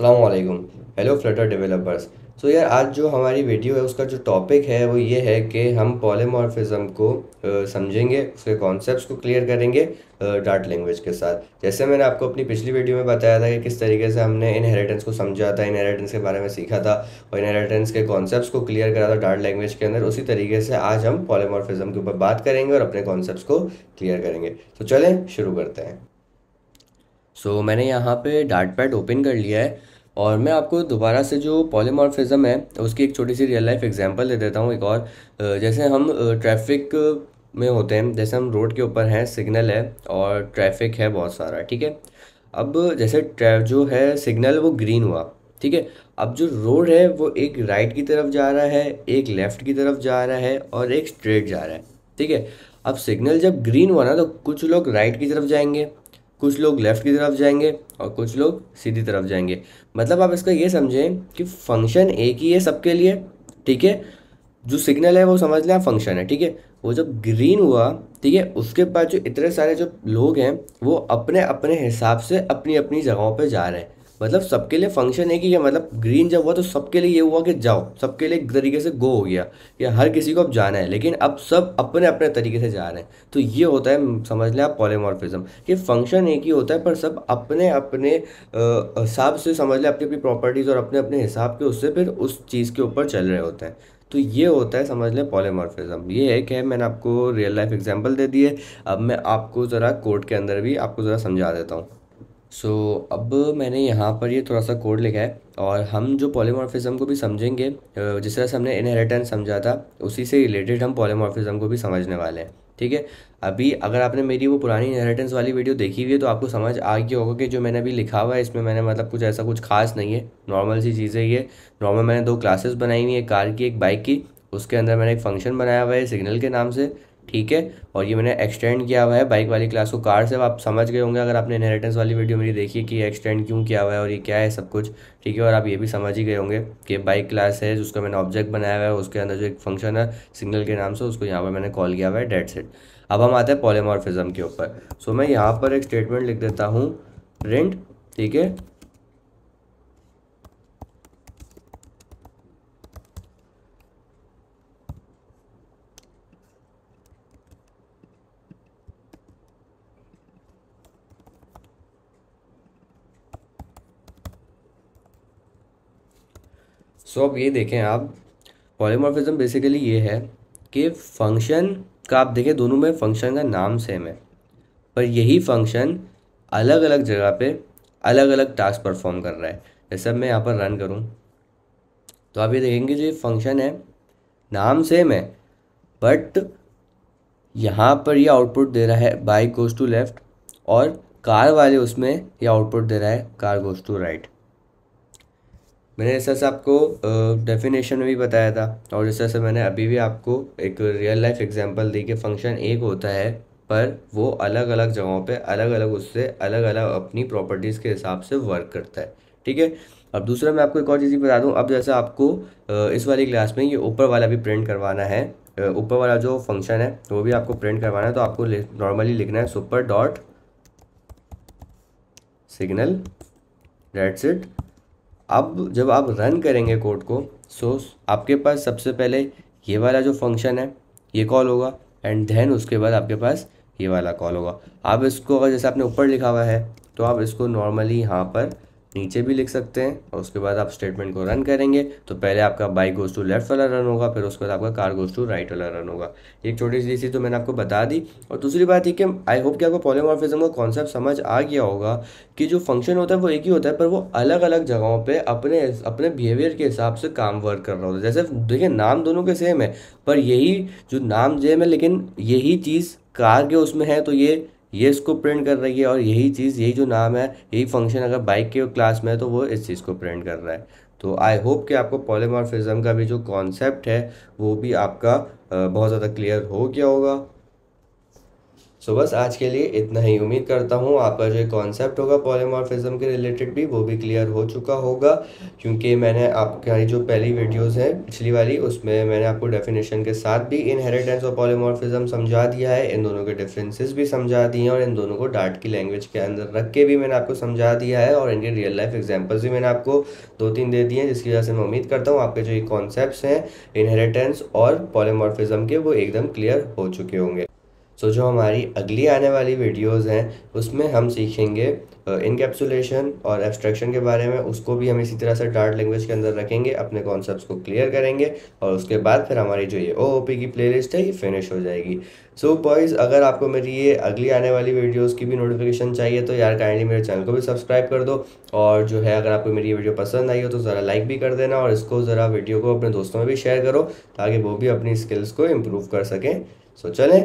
अल्लाम hello Flutter developers सो यार आज जो हमारी वीडियो है उसका जो टॉपिक है वो ये है कि हम पॉलीमॉर्फिज्म को समझेंगे उसके कॉन्सेप्ट्स को क्लियर करेंगे डार्ट लैंग्वेज के साथ जैसे मैंने आपको अपनी पिछली वीडियो में बताया था कि किस तरीके से हमने इनहेरिटेंस को समझा था इनहेरिटेंस के बारे में सीखा था और इनहेरिटेंस के कॉन्सेप्ट्स को क्लियर करा था डार्ट लैंग्वेज के अंदर उसी तरीके से आज हम पॉलीमॉर्फिज्म के ऊपर बात करेंगे और अपने कॉन्सेप्ट्स को क्लियर करेंगे तो चलें शुरू करते हैं सो so, मैंने यहाँ पे डार्ट पैड ओपन कर लिया है और मैं आपको दोबारा से जो पॉलीमॉर्फिज्म है उसकी एक छोटी सी रियल लाइफ एग्जांपल दे देता हूँ एक और जैसे हम ट्रैफिक में होते हैं जैसे हम रोड के ऊपर हैं सिग्नल है और ट्रैफिक है बहुत सारा ठीक है अब जैसे जो है सिग्नल वो ग्रीन हुआ ठीक है अब जो रोड है वो एक राइट की तरफ जा रहा है एक लेफ़्ट की तरफ जा रहा है और एक स्ट्रेट जा रहा है ठीक है अब सिग्नल जब ग्रीन हुआ ना तो कुछ लोग राइट की तरफ जाएंगे कुछ लोग लेफ़्ट की तरफ जाएंगे और कुछ लोग सीधी तरफ जाएंगे मतलब आप इसका ये समझें कि फंक्शन एक ही है सबके लिए ठीक है जो सिग्नल है वो समझ लें आप फंक्शन है ठीक है वो जब ग्रीन हुआ ठीक है उसके बाद जो इतने सारे जो लोग हैं वो अपने अपने हिसाब से अपनी अपनी जगहों पर जा रहे हैं मतलब सबके लिए फंक्शन है कि ये मतलब ग्रीन जब हुआ तो सबके लिए ये हुआ कि जाओ सबके लिए एक तरीके से गो हो गया या हर किसी को अब जाना है लेकिन अब सब अपने अपने तरीके से जा रहे हैं तो ये होता है समझ लें आप पॉलीमॉर्फिज्म कि फंक्शन एक ही होता है पर सब अपने अपने हिसाब से समझ लें अपनी अपनी प्रॉपर्टीज़ और अपने अपने हिसाब के उससे फिर उस चीज़ के ऊपर चल रहे होते हैं तो ये होता है समझ लें पॉलीमॉर्फिज्म ये है कि मैंने आपको रियल लाइफ एग्जाम्पल दे दिए अब मैं आपको ज़रा कोर्ट के अंदर भी आपको ज़रा समझा देता हूँ सो so, अब मैंने यहाँ पर ये थोड़ा सा कोड लिखा है और हम जो पॉलीमॉर्फिज्म को भी समझेंगे जिस तरह से हमने इनहेरिटेंस समझा था उसी से रिलेटेड हम पॉलीमॉर्फिज्म को भी समझने वाले हैं ठीक है अभी अगर आपने मेरी वो पुरानी इनहेरिटेंस वाली वीडियो देखी हुई है तो आपको समझ आ गया होगा कि जो मैंने अभी लिखा हुआ है इसमें मैंने मतलब कुछ ऐसा कुछ खास नहीं है नॉर्मल सी चीज़ें ये नॉर्मल मैंने दो क्लासेस बनाई हुई है कार की एक बाइक की उसके अंदर मैंने एक फंक्शन बनाया हुआ है सिग्नल के नाम से ठीक है और ये मैंने एक्सटेंड किया हुआ है बाइक वाली क्लास को कार से आप समझ गए होंगे अगर आपने इनहेरिटेंस वाली वीडियो मेरी देखी कि एक्सटेंड क्यों किया हुआ है और ये क्या है सब कुछ ठीक है और आप ये भी समझ ही गए होंगे कि बाइक क्लास है जिसका मैंने ऑब्जेक्ट बनाया हुआ है उसके अंदर जो एक फंक्शन है सिग्नल के नाम से उसको यहाँ पर मैंने कॉल किया हुआ है डेट सेट अब हम आते हैं पॉलीमॉर्फिज्म के ऊपर सो मैं यहाँ पर एक स्टेटमेंट लिख देता हूँ प्रिंट ठीक है सो अब ये देखें आप पॉलीमॉर्फिज्म बेसिकली ये है कि फंक्शन का आप देखें दोनों में फंक्शन का नाम सेम है पर यही फंक्शन अलग अलग जगह पे अलग अलग टास्क परफॉर्म कर रहा है जैसे मैं यहाँ पर रन करूँ तो आप ये देखेंगे जो ये फंक्शन है नाम सेम है बट यहाँ पर ये आउटपुट दे रहा है बाइक गोज टू लेफ़्ट और कार वाले उसमें ये आउटपुट दे रहा है कार गोज टू राइट मैंने इस तरह से आपको डेफिनेशन में भी बताया था और इस तरह से मैंने अभी भी आपको एक रियल लाइफ एग्जांपल दी कि फंक्शन एक होता है पर वो अलग अलग जगहों पे अलग अलग उससे अलग अलग अपनी प्रॉपर्टीज़ के हिसाब से वर्क करता है ठीक है अब दूसरा मैं आपको एक और चीज़ बता दूँ अब जैसे आपको इस वाली क्लास में ये ऊपर वाला भी प्रिंट करवाना है ऊपर वाला जो फंक्शन है वो भी आपको प्रिंट करवाना है तो आपको नॉर्मली लिखना है super dot signal that's it अब जब आप रन करेंगे कोड को सो आपके पास सबसे पहले ये वाला जो फंक्शन है ये कॉल होगा एंड देन उसके बाद आपके पास ये वाला कॉल होगा आप इसको अगर जैसे आपने ऊपर लिखा हुआ है तो आप इसको नॉर्मली यहाँ पर नीचे भी लिख सकते हैं और उसके बाद आप स्टेटमेंट को रन करेंगे तो पहले आपका बाइक गोज टू लेफ्ट वाला रन होगा फिर उसके बाद आपका कार गोज टू राइट वाला रन होगा एक छोटी सी चीज़ तो मैंने आपको बता दी और दूसरी बात ये कि आई होप कि आपको पॉलीमॉर्फिज्म का कॉन्सेप्ट समझ आ गया होगा कि जो फंक्शन होता है वो एक ही होता है पर वो अलग अलग जगहों पर अपने अपने बिहेवियर के हिसाब से काम वर्क कर रहा होता है जैसे देखिए नाम दोनों के सेम है पर यही जो नाम जेम है लेकिन यही चीज़ कार के उसमें है तो ये ये इसको प्रिंट कर रही है और यही चीज़ यही जो नाम है यही फंक्शन अगर बाइक के क्लास में है तो वो इस चीज़ को प्रिंट कर रहा है तो आई होप कि आपको पॉलीमॉर्फिज्म का भी जो कॉन्सेप्ट है वो भी आपका बहुत ज़्यादा क्लियर हो गया होगा सो बस आज के लिए इतना ही उम्मीद करता हूँ आपका जो कॉन्सेप्ट होगा पॉलीमॉर्फिज्म के रिलेटेड भी वो भी क्लियर हो चुका होगा क्योंकि मैंने आपकी जो पहली वीडियोस हैं पिछली वाली उसमें मैंने आपको डेफिनेशन के साथ भी इनहेरिटेंस और पॉलीमॉर्फिज्म समझा दिया है इन दोनों के डिफरेंसेस भी समझा दिए हैं और इन दोनों को डार्ट की लैंग्वेज के अंदर रख के भी मैंने आपको समझा दिया है और इनके रियल लाइफ एग्जाम्पल्स भी मैंने आपको दो तीन दे दिए हैं जिसकी वजह से मैं उम्मीद करता हूँ आपके जो ये कॉन्सेप्ट हैं इनहेरिटेंस और पॉलीमॉर्फिज्म के वो एकदम क्लियर हो चुके होंगे सो so, जो हमारी अगली आने वाली वीडियोस हैं उसमें हम सीखेंगे इनकेप्सुलेशन और एब्स्ट्रैक्शन के बारे में उसको भी हम इसी तरह से डार्ट लैंग्वेज के अंदर रखेंगे अपने कॉन्सेप्ट्स को क्लियर करेंगे और उसके बाद फिर हमारी जो ये ओ की प्लेलिस्ट है ये फिनिश हो जाएगी सो so बॉयज़ अगर आपको मेरी ये अगली आने वाली वीडियोस की भी नोटिफिकेशन चाहिए तो यार काइंडली मेरे चैनल को भी सब्सक्राइब कर दो और जो है अगर आपको मेरी ये वीडियो पसंद आई हो तो ज़रा लाइक भी कर देना और इसको ज़रा वीडियो को अपने दोस्तों में भी शेयर करो ताकि वो भी अपनी स्किल्स को इम्प्रूव कर सकें सो so चलें